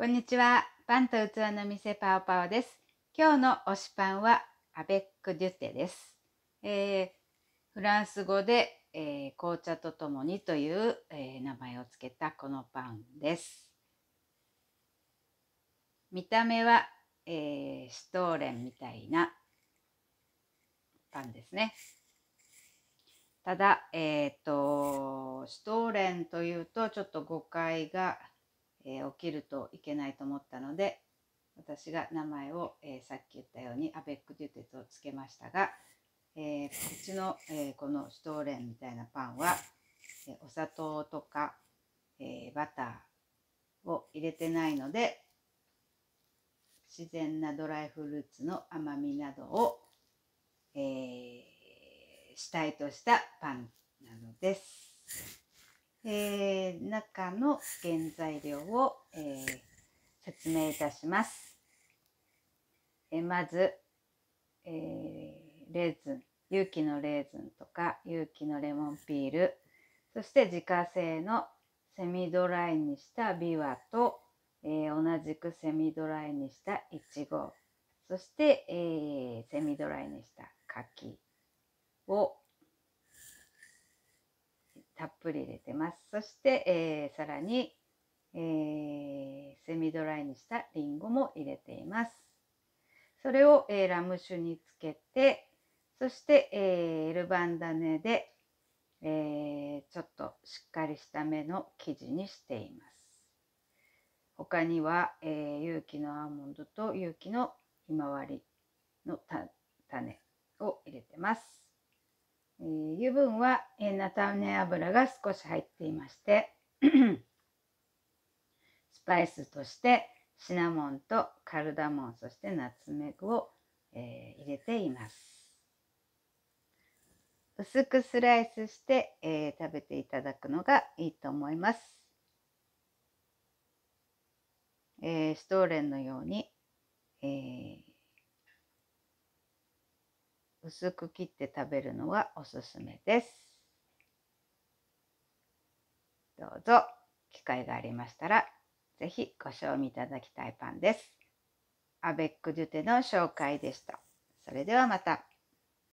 こんにちは。パンと器の店パオパオです。今日の推しパンはアベック・デュテです。えー、フランス語で、えー、紅茶とともにという、えー、名前を付けたこのパンです。見た目は、えシュトーレンみたいなパンですね。ただ、えっ、と、シュトーレンというとちょっと誤解がえー、起きるといけないと思ったので私が名前を、えー、さっき言ったようにアベック・デュテとつけましたが、えー、うちの、えこのシュトーレンみたいなパンは、えお砂糖とか、えバターを入れてないので自然なドライフルーツの甘みなどを、え主体としたパンなのです。えー、中の原材料を、えー、説明いたします。えー、まず、えレーズン、有機のレーズンとか有機のレモンピール、そして自家製のセミドライにしたビワと、え同じくセミドライにしたイチゴ、そして、えセミドライにした柿をぷり入れてます。そして、えー、さらに、えー、セミドライにしたりんごも入れています。それを、えー、ラム酒につけて、そして、えー、エルバンダネで、えー、ちょっとしっかりした目の生地にしています。他には、えー、有機のアーモンドと有機のひまわりの種を入れてます。えー、油分は、えー、菜種油が少し入っていまして スパイスとしてシナモンとカルダモンそしてナツメグを、えー、入れています薄くスライスして、え食べていただくのがいいと思います、えシュトーレンのように、え薄く切って食べるのがおすすめです。どうぞ機会がありましたら是非ご賞味いただきたいパンです。アベック・デュテの紹介でした。それではまた。